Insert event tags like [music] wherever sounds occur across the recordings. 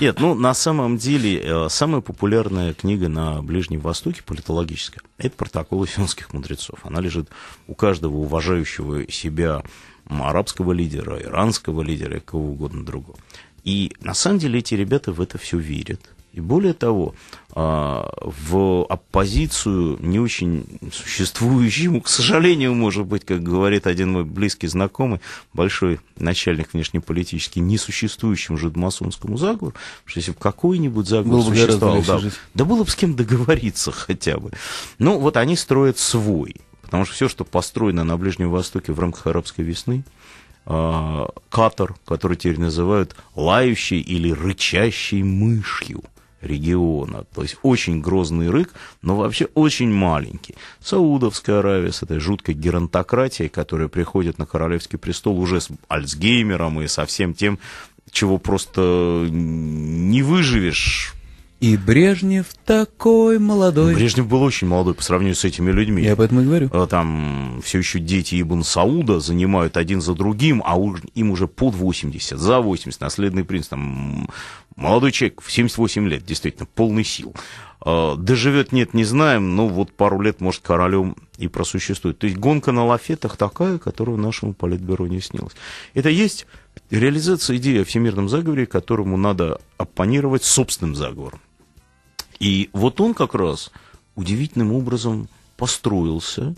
Нет, ну на самом деле э, самая популярная книга на Ближнем Востоке, политологическая, это протоколы финских мудрецов. Она лежит у каждого уважающего себя арабского лидера, иранского лидера и кого угодно другого. И на самом деле эти ребята в это все верят. И более того, а, в оппозицию не очень существующему, к сожалению, может быть, как говорит один мой близкий знакомый, большой начальник внешнеполитический, несуществующему жидомасонскому заговору, что если бы какой-нибудь заговор было существовал, да, да было бы с кем договориться хотя бы. Ну, вот они строят свой, потому что все, что построено на Ближнем Востоке в рамках арабской весны, а, Катар, который теперь называют лающей или рычащей мышью – региона. То есть очень грозный рык, но вообще очень маленький. Саудовская Аравия с этой жуткой геронтократией, которая приходит на королевский престол уже с Альцгеймером и со всем тем, чего просто не выживешь и Брежнев такой молодой. Брежнев был очень молодой по сравнению с этими людьми. Я об этом и говорю. Э, там все еще дети Ибн Сауда занимают один за другим, а им уже под 80, за 80. Наследный принц, там, молодой человек в 78 лет, действительно, полный сил. Э, Доживет, нет, не знаем, но вот пару лет, может, королем и просуществует. То есть гонка на лафетах такая, которую нашему политбюро не снилось. Это есть реализация идеи о всемирном заговоре, которому надо оппонировать собственным заговором. И вот он как раз удивительным образом построился,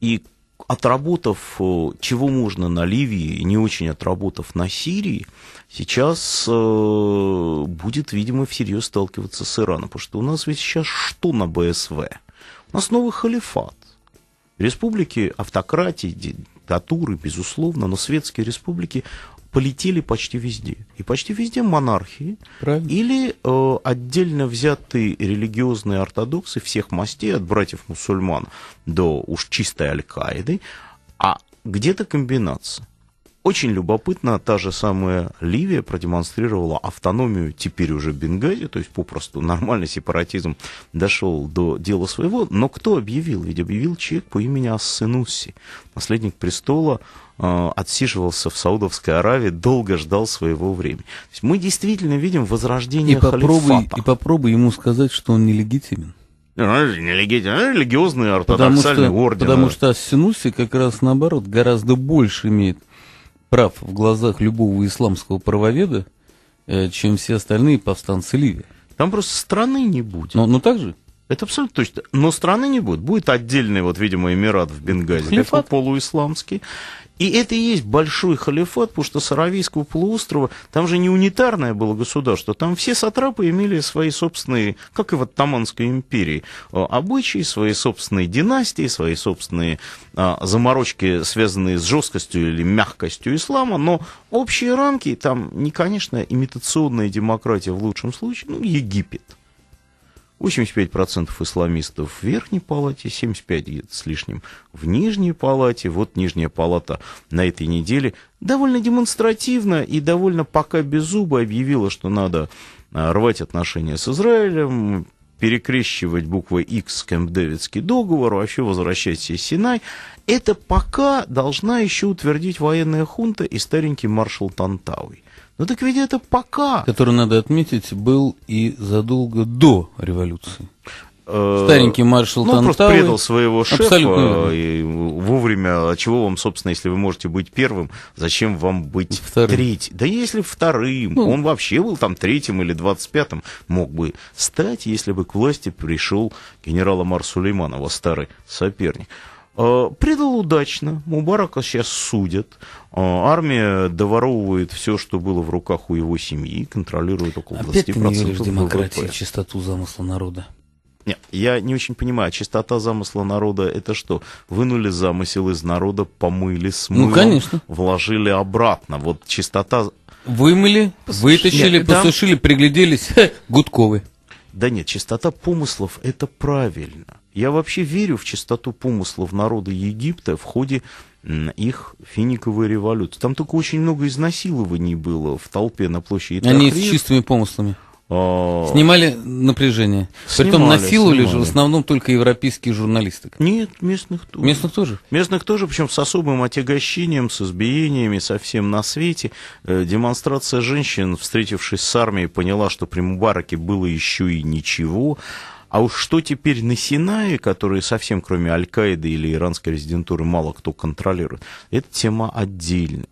и отработав, э, чего можно на Ливии, не очень отработав на Сирии, сейчас э, будет, видимо, всерьез сталкиваться с Ираном. Потому что у нас ведь сейчас что на БСВ? У нас новый халифат. Республики, автократии, диктатуры, безусловно, но светские республики полетели почти везде. И почти везде монархии Правильно. или э, отдельно взятые религиозные ортодоксы всех мастей, от братьев-мусульман до уж чистой Аль-Каиды, а где-то комбинация. Очень любопытно, та же самая Ливия продемонстрировала автономию теперь уже Бенгази, то есть попросту нормальный сепаратизм дошел до дела своего, но кто объявил? Ведь объявил человек по имени Ассенуси, наследник престола Э, отсиживался в Саудовской Аравии, долго ждал своего времени. То есть мы действительно видим возрождение и попробуй, халифата. И попробуй ему сказать, что он нелегитимен. А, а, религиозный ортодоксальный потому что, орден. Потому что ас-Синуси как раз наоборот гораздо больше имеет прав в глазах любого исламского правоведа, э, чем все остальные повстанцы Ливии. Там просто страны не будет. Но, но так же? Это абсолютно точно. Но страны не будет. Будет отдельный, вот, видимо, Эмират в Бенгазе, Халифат. полуисламский. И это и есть большой халифат, потому что Саравийского полуострова, там же не унитарное было государство, там все сатрапы имели свои собственные, как и в Оттаманской империи, э, обычаи, свои собственные династии, свои собственные а, заморочки, связанные с жесткостью или мягкостью ислама, но общие рамки, там не, конечно, имитационная демократия в лучшем случае, ну, Египет – 85% исламистов в верхней палате, 75% с лишним в нижней палате. Вот нижняя палата на этой неделе довольно демонстративно и довольно пока беззубо объявила, что надо а, рвать отношения с Израилем, перекрещивать буквы X Кэмп-Дэвидский договор, вообще возвращать себе Синай. Это пока должна еще утвердить военная хунта и старенький маршал Тантауи. Ну так ведь это пока. Который, надо отметить, был и задолго до революции. Старенький э, маршал ну, просто предал своего шефа Абсолютно. и вовремя. А чего вам, собственно, если вы можете быть первым, зачем вам быть вторым. третьим? Да если вторым, ну. он вообще был там третьим или двадцать пятым, мог бы стать, если бы к власти пришел генерала Амар старый соперник. Э, предал удачно, Мубарака сейчас судят, э, армия доворовывает все, что было в руках у его семьи, контролирует около Опять 20% ты не веришь демократии, чистоту замысла народа? Нет, я не очень понимаю, чистота замысла народа это что? Вынули замысел из народа, помыли, смыли, ну, конечно. вложили обратно. Вот чистота... Вымыли, Послушали. вытащили, Нет, посушили, да. пригляделись. [laughs] Гудковы. Да нет, чистота помыслов это правильно. Я вообще верю в чистоту помыслов народа Египта в ходе их финиковой революции. Там только очень много изнасилований было в толпе на площади Они с чистыми помыслами. А, снимали напряжение. Снимали, Притом насиловали же в основном только европейские журналисты. Нет, местных тоже. Местных тоже? Местных тоже, причем с особым отягощением, с избиениями, совсем на свете. Э, демонстрация женщин, встретившись с армией, поняла, что при Мубараке было еще и ничего. А уж что теперь на Синае, которые совсем кроме Аль-Каиды или иранской резидентуры мало кто контролирует, это тема отдельная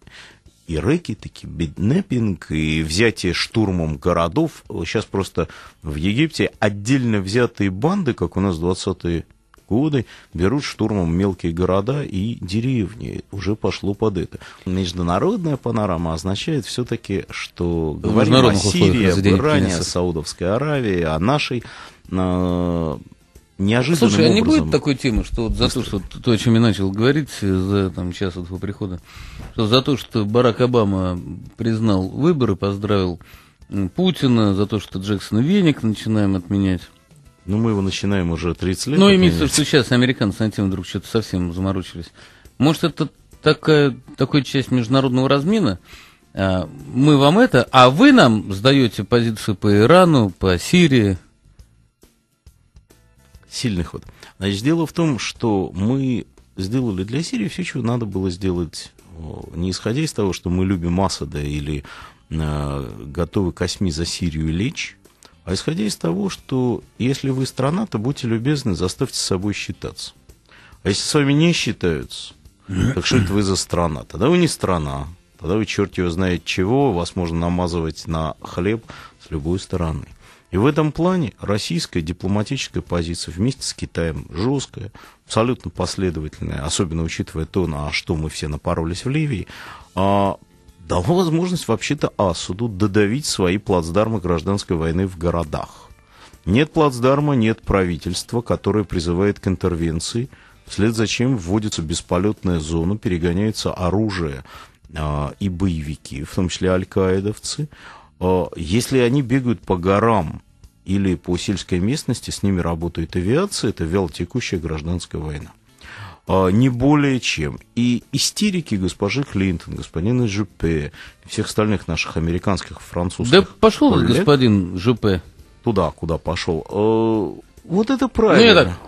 и такие биднеппинг, и взятие штурмом городов. Сейчас просто в Египте отдельно взятые банды, как у нас 20-е годы, берут штурмом мелкие города и деревни. Уже пошло под это. Международная панорама означает все-таки, что говорим о Сирии, об Иране, о Саудовской Аравии, о нашей неожиданным Слушай, а не будет такой темы, что вот за то, что то, о чем я начал говорить за там, час от его прихода, что за то, что Барак Обама признал выборы, поздравил Путина, за то, что Джексон Веник начинаем отменять. Ну, мы его начинаем уже 30 лет. Ну, имеется в виду, что сейчас американцы на тему вдруг что-то совсем заморочились. Может, это такая, такая часть международного размина? А, мы вам это, а вы нам сдаете позицию по Ирану, по Сирии, сильный ход. Значит, дело в том, что мы сделали для Сирии все, что надо было сделать, не исходя из того, что мы любим Асада или э, готовы косми за Сирию лечь, а исходя из того, что если вы страна, то будьте любезны, заставьте с собой считаться. А если с вами не считаются, так что это вы за страна? Тогда вы не страна, тогда вы черт его знает чего, вас можно намазывать на хлеб с любой стороны. И в этом плане российская дипломатическая позиция вместе с Китаем жесткая, абсолютно последовательная, особенно учитывая то, на что мы все напоролись в Ливии, а, дало возможность вообще-то Асаду додавить свои плацдармы гражданской войны в городах. Нет плацдарма, нет правительства, которое призывает к интервенции, вслед за чем вводится бесполетная зона, перегоняется оружие а, и боевики, в том числе аль-каидовцы. А если они бегают по горам или по сельской местности, с ними работает авиация, это вялотекущая гражданская война. А, не более чем. И истерики госпожи Клинтон, господина Жупе, всех остальных наших американских, французских. Да пошел коллег, господин Жупе. Туда, куда пошел. А, вот это ну, правильно. Ну, так,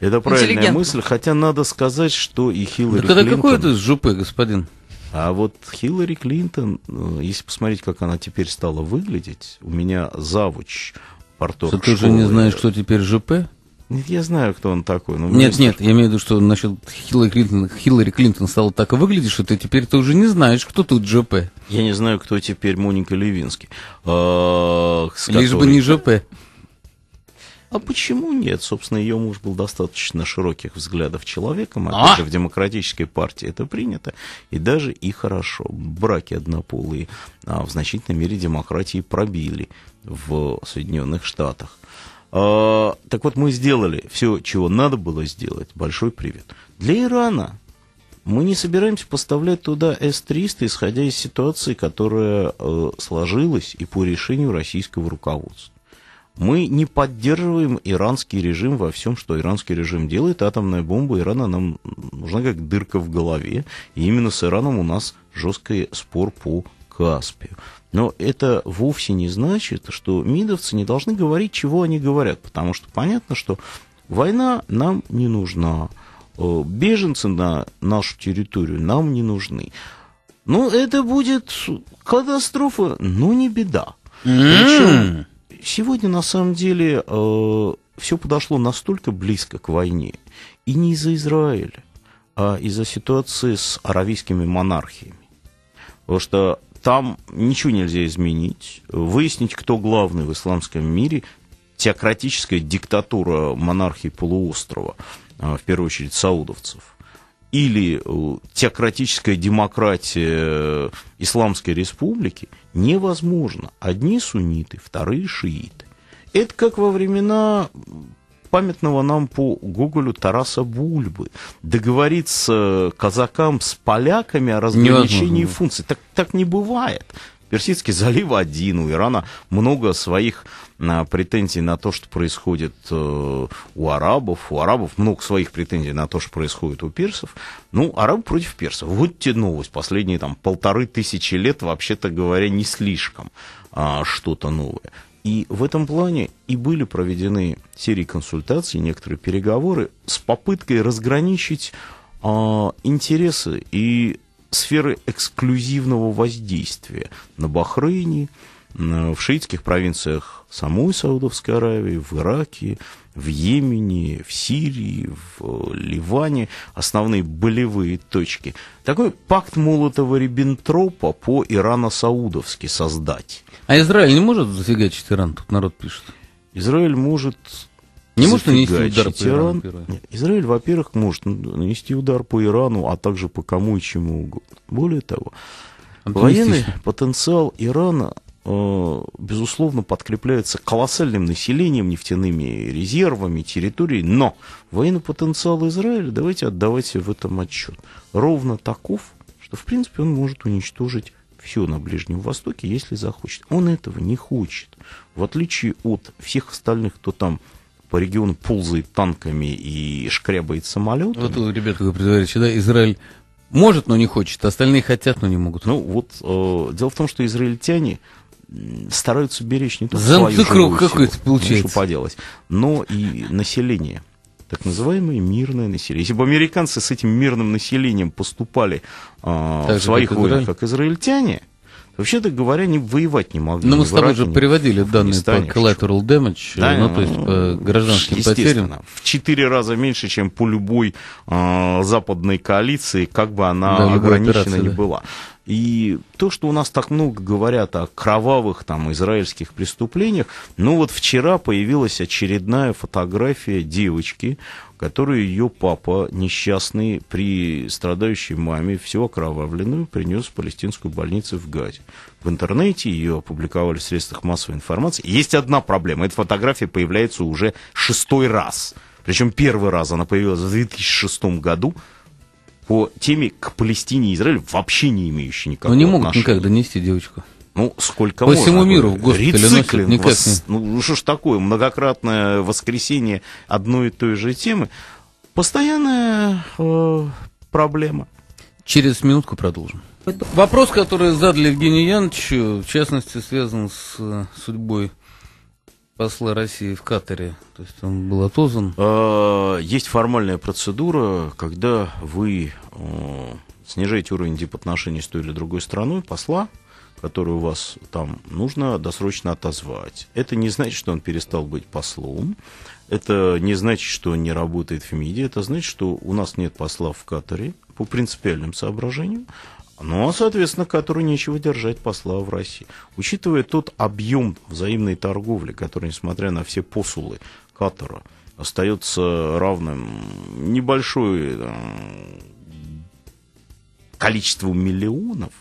это правильная мысль, хотя надо сказать, что и Хиллари да, Клинтон... какой это Жупе, господин? А вот Хиллари Клинтон, э, если посмотреть, как она теперь стала выглядеть, у меня завуч порторг Ты уже не знаешь, кто теперь ЖП? Нет, я знаю, кто он такой. Но нет, нет, я имею в виду, что насчет Хиллари Клинтон, Хиллари Клинтон стала так выглядеть, что ты теперь ты уже не знаешь, кто тут ЖП. Я не знаю, кто теперь Моника Левинский. Э, Лишь бы не ЖП. А почему нет? Собственно, ее муж был достаточно широких взглядов человеком, опять а а! же, в демократической партии это принято, и даже и хорошо. Браки однополые а, в значительной мере демократии пробили в Соединенных Штатах. А, так вот, мы сделали все, чего надо было сделать. Большой привет. Для Ирана мы не собираемся поставлять туда С-300, исходя из ситуации, которая э, сложилась и по решению российского руководства. Мы не поддерживаем иранский режим во всем, что иранский режим делает. Атомная бомба Ирана нам нужна как дырка в голове. И именно с Ираном у нас жесткий спор по Каспию. Но это вовсе не значит, что мидовцы не должны говорить, чего они говорят, потому что понятно, что война нам не нужна, э, беженцы на нашу территорию нам не нужны. Ну, это будет катастрофа, но не беда. М-м. Причем Сегодня, на самом деле, э, все подошло настолько близко к войне, и не из-за Израиля, а из-за ситуации с аравийскими монархиями. Потому что там ничего нельзя изменить. Выяснить, кто главный в исламском мире, теократическая диктатура монархии полуострова, а, в первую очередь саудовцев, или э, теократическая демократия э, Исламской Республики невозможно. Одни сунниты, вторые шииты. Это как во времена памятного нам по Гоголю Тараса Бульбы. Договориться казакам с поляками о разграничении функций. Так, так не бывает. Персидский залив один, у Ирана много своих а, претензий на то, что происходит э, у арабов, у арабов много своих претензий на то, что происходит у персов. Ну, арабы против персов. Вот те новость последние там полторы тысячи лет, вообще-то говоря, не слишком а, что-то новое. И в этом плане и были проведены серии консультаций, некоторые переговоры с попыткой разграничить а, интересы и сферы эксклюзивного воздействия на Бахрейне, в шиитских провинциях самой Саудовской Аравии, в Ираке, в Йемене, в Сирии, в э, Ливане, основные болевые точки. Такой пакт Молотова-Риббентропа по Ирано-Саудовски создать. А Израиль не может зафигачить Иран, тут народ пишет? Израиль может не может нанести удар по Ирану? Иран... Нет, Израиль, во-первых, может нанести удар по Ирану, а также по кому и чему угодно. Более того, военный потенциал Ирана э, безусловно, подкрепляется колоссальным населением, нефтяными резервами, территорией, но военный потенциал Израиля, давайте отдавайте в этом отчет, ровно таков, что, в принципе, он может уничтожить все на Ближнем Востоке, если захочет. Он этого не хочет. В отличие от всех остальных, кто там по региону ползает танками и шкрябает самолеты. Вот, ребята, вы предлагаете да Израиль может, но не хочет, остальные хотят, но не могут. Ну вот, э, дело в том, что израильтяне стараются беречь не только Замкнутый свою круг какой-то получается. Ну, что поделать, но и население так называемое мирное население. Если бы американцы с этим мирным населением поступали э, в своих войнах, как израильтяне, Вообще-то говоря, не воевать не могли. Но мы с тобой Ираке, же приводили данные по collateral damage, да, ну, то ну, есть по ну, гражданским потерям. в четыре раза меньше, чем по любой э, западной коалиции, как бы она да, ограничена операция, не да. была. И то, что у нас так много говорят о кровавых там израильских преступлениях, ну вот вчера появилась очередная фотография девочки, которую ее папа несчастный при страдающей маме, всего окровавленную, принес в палестинскую больницу в Газе. В интернете ее опубликовали в средствах массовой информации. Есть одна проблема. Эта фотография появляется уже шестой раз. Причем первый раз она появилась в 2006 году по теме к Палестине и Израилю, вообще не имеющей никакого Но ну, не могут отношения. никак донести девочку. Ну, сколько По можно. всему миру в госпитале Рециклинг, носят, вос... Ну, что ж такое, многократное воскресение одной и той же темы. Постоянная э, проблема. Через минутку продолжим. Вопрос, который задали Евгению Яновичу, э, в частности, связан с э, судьбой посла России в Катаре? То есть он был отозван? А, есть формальная процедура, когда вы э, снижаете уровень дипотношений с той или другой страной, посла, который у вас там нужно досрочно отозвать. Это не значит, что он перестал быть послом. Это не значит, что он не работает в МИДе. Это значит, что у нас нет посла в Катаре по принципиальным соображениям ну а, соответственно, которую нечего держать посла в России. Учитывая тот объем взаимной торговли, который, несмотря на все посулы Катара, остается равным небольшое э, количеству миллионов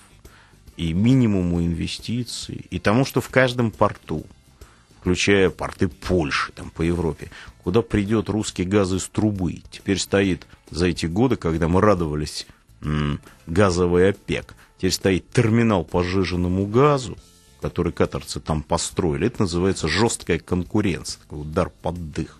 и минимуму инвестиций, и тому, что в каждом порту, включая порты Польши, там, по Европе, куда придет русский газ из трубы, теперь стоит за эти годы, когда мы радовались газовый ОПЕК. Теперь стоит терминал по сжиженному газу, который катарцы там построили. Это называется жесткая конкуренция, такой удар под дых.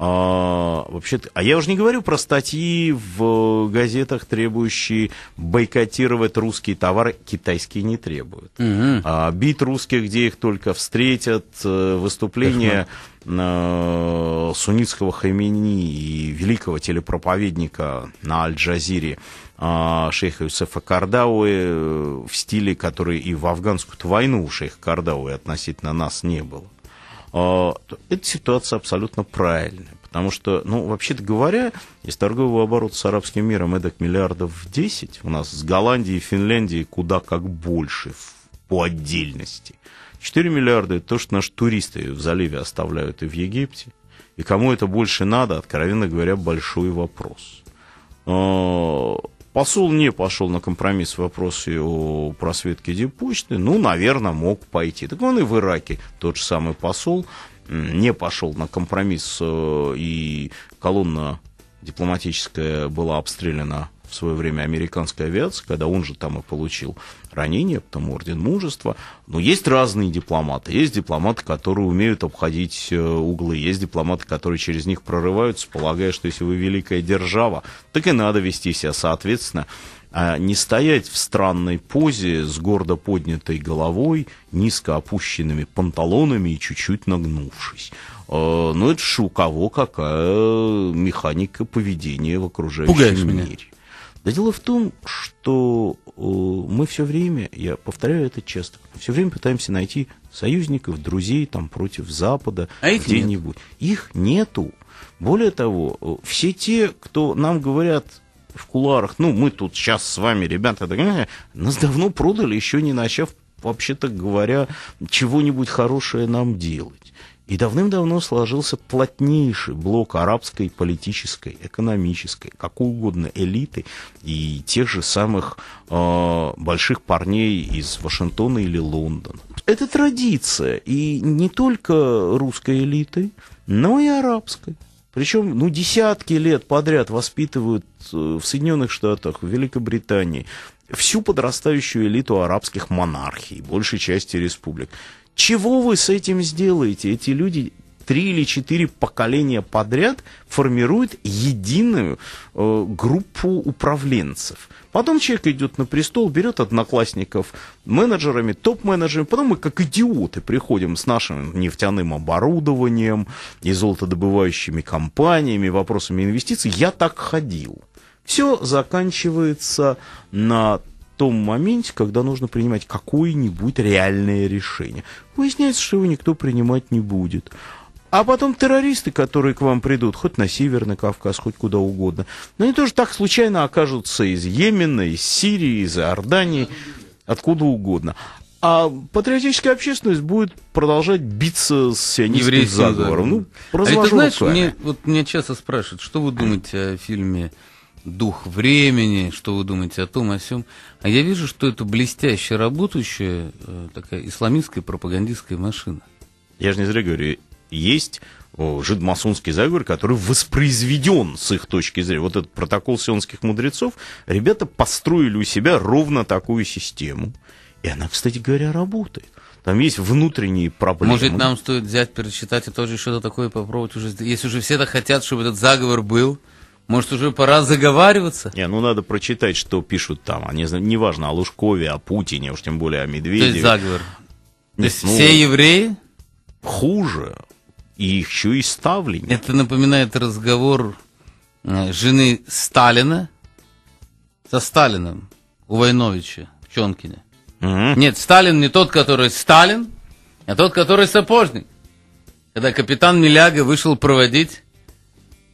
А, вообще а я уже не говорю про статьи в газетах, требующие бойкотировать русские товары, китайские не требуют. Угу. А, бит русских, где их только встретят, э, выступления э, суннитского хамини и великого телепроповедника на Аль-Джазире а, шейха Юсефа Кардауи э, в стиле, который и в афганскую войну у шейха Кардауи относительно нас не было. А, эта ситуация абсолютно правильная, потому что, ну, вообще-то говоря, из торгового оборота с арабским миром эдак миллиардов в 10 у нас с Голландией и Финляндией куда как больше по отдельности. 4 миллиарда – это то, что наши туристы в заливе оставляют и в Египте. И кому это больше надо, откровенно говоря, большой вопрос а, Посол не пошел на компромисс в вопросе о просветке депочты, ну, наверное, мог пойти. Так он и в Ираке тот же самый посол не пошел на компромисс, э, и колонна дипломатическая была обстреляна в свое время американской авиации, когда он же там и получил ранение, потом орден мужества. Но есть разные дипломаты. Есть дипломаты, которые умеют обходить э, углы, есть дипломаты, которые через них прорываются, полагая, что если вы великая держава, так и надо вести себя соответственно. А не стоять в странной позе с гордо поднятой головой, низко опущенными панталонами и чуть-чуть нагнувшись. Э, Но ну, это же у кого какая механика поведения в окружающем Пугаешь мире. Меня. Да дело в том, что э, мы все время, я повторяю это часто, все время пытаемся найти союзников, друзей там против Запада, а их где-нибудь. Нет. Их нету. Более того, э, все те, кто нам говорят в куларах, ну, мы тут сейчас с вами, ребята, нас давно продали, еще не начав, вообще-то говоря, чего-нибудь хорошее нам делать. И давным-давно сложился плотнейший блок арабской политической, экономической, какой угодно элиты и тех же самых э, больших парней из Вашингтона или Лондона. Это традиция, и не только русской элиты, но и арабской. Причем, ну, десятки лет подряд воспитывают э, в Соединенных Штатах, в Великобритании всю подрастающую элиту арабских монархий, большей части республик. Чего вы с этим сделаете? Эти люди три или четыре поколения подряд формируют единую э, группу управленцев. Потом человек идет на престол, берет одноклассников менеджерами, топ-менеджерами. Потом мы как идиоты приходим с нашим нефтяным оборудованием и золотодобывающими компаниями, вопросами инвестиций. Я так ходил. Все заканчивается на том моменте, когда нужно принимать какое-нибудь реальное решение. Выясняется, что его никто принимать не будет. А потом террористы, которые к вам придут, хоть на Северный Кавказ, хоть куда угодно, но они тоже так случайно окажутся из Йемена, из Сирии, из Иордании, откуда угодно. А патриотическая общественность будет продолжать биться с сионистским заговором. заговором. Ну, а это, знаешь, мне, вот меня часто спрашивают, что вы думаете о фильме дух времени, что вы думаете о том, о всем. А я вижу, что это блестяще работающая э, такая исламистская пропагандистская машина. Я же не зря говорю, есть жидмасонский заговор, который воспроизведен с их точки зрения. Вот этот протокол сионских мудрецов, ребята построили у себя ровно такую систему. И она, кстати говоря, работает. Там есть внутренние проблемы. Может, нам стоит взять, перечитать и тоже что-то такое попробовать уже. Если уже все так хотят, чтобы этот заговор был, может, уже пора заговариваться? Не, ну надо прочитать, что пишут там. Они, неважно, о Лужкове, о Путине, уж тем более о Медведеве. То есть заговор. То есть ну, все евреи? Хуже. И еще и ставленники. Это напоминает разговор э, жены Сталина со Сталиным у Войновича в Чонкине. Угу. Нет, Сталин не тот, который Сталин, а тот, который сапожник. Когда капитан Миляга вышел проводить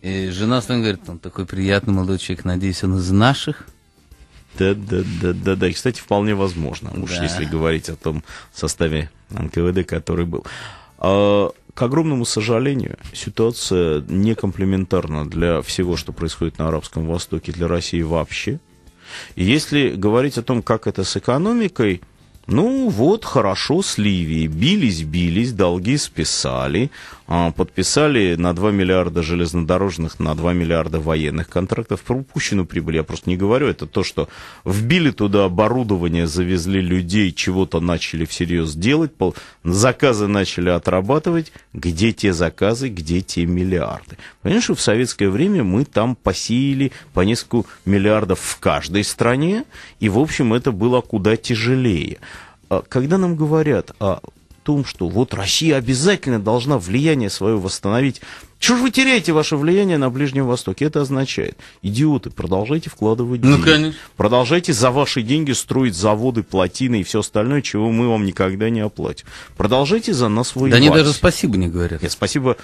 и жена с ним говорит, он такой приятный молодой человек, надеюсь, он из наших. Да, да, да, да, да. И, кстати, вполне возможно, уж да. если говорить о том составе НКВД, который был. А, к огромному сожалению, ситуация некомплементарна для всего, что происходит на Арабском Востоке, для России вообще. И если говорить о том, как это с экономикой, ну вот, хорошо с Ливией. Бились-бились, долги списали, а, подписали на 2 миллиарда железнодорожных, на 2 миллиарда военных контрактов. Про упущенную прибыль я просто не говорю. Это то, что вбили туда оборудование, завезли людей, чего-то начали всерьез делать, заказы начали отрабатывать. Где те заказы, где те миллиарды? Понимаешь, в советское время мы там посеяли по несколько миллиардов в каждой стране, и, в общем, это было куда тяжелее. А когда нам говорят о том, что вот Россия обязательно должна влияние свое восстановить. Чего же вы теряете ваше влияние на Ближнем Востоке? Это означает, идиоты, продолжайте вкладывать ну, деньги. Ну, конечно. Продолжайте за ваши деньги строить заводы, плотины и все остальное, чего мы вам никогда не оплатим. Продолжайте за нас воевать. Да они даже спасибо не говорят. Нет, спасибо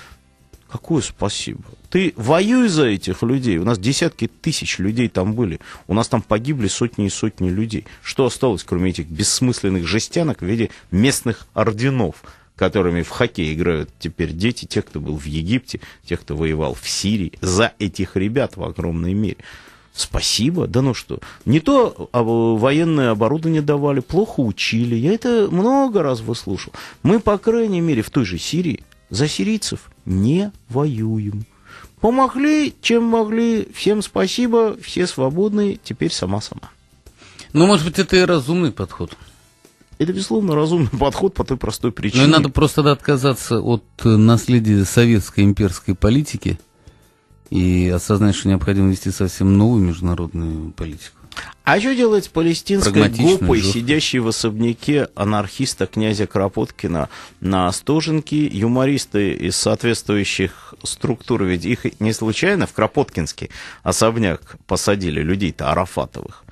Какое спасибо? Ты воюй за этих людей. У нас десятки тысяч людей там были. У нас там погибли сотни и сотни людей. Что осталось, кроме этих бессмысленных жестянок в виде местных орденов, которыми в хоккей играют теперь дети, тех, кто был в Египте, тех, кто воевал в Сирии, за этих ребят в огромной мере. Спасибо, да ну что. Не то а э, военное оборудование давали, плохо учили. Я это много раз выслушал. Мы, по крайней мере, в той же Сирии за сирийцев не воюем. Помогли, чем могли. Всем спасибо, все свободны, теперь сама-сама. Ну, может быть, это и разумный подход. Это, безусловно, разумный [laughs] подход по той простой ну, причине. Но надо просто тогда отказаться от э, наследия советской имперской политики и осознать, что необходимо вести совсем новую международную политику. А что делать палестинской группой, сидящей в особняке анархиста князя Кропоткина на Стоженке, юмористы из соответствующих структур? Ведь их не случайно в Кропоткинский особняк посадили людей-то Арафатовых.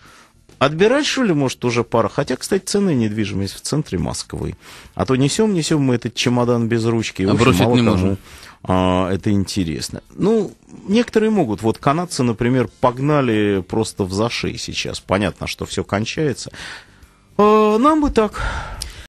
Отбирать, что ли, может, уже пара? Хотя, кстати, цены недвижимость в центре Москвы. А то несем, несем мы этот чемодан без ручки. И, а бросить мало не кому можем. А, это интересно. Ну, некоторые могут. Вот канадцы, например, погнали просто в зашей сейчас. Понятно, что все кончается. А, нам бы так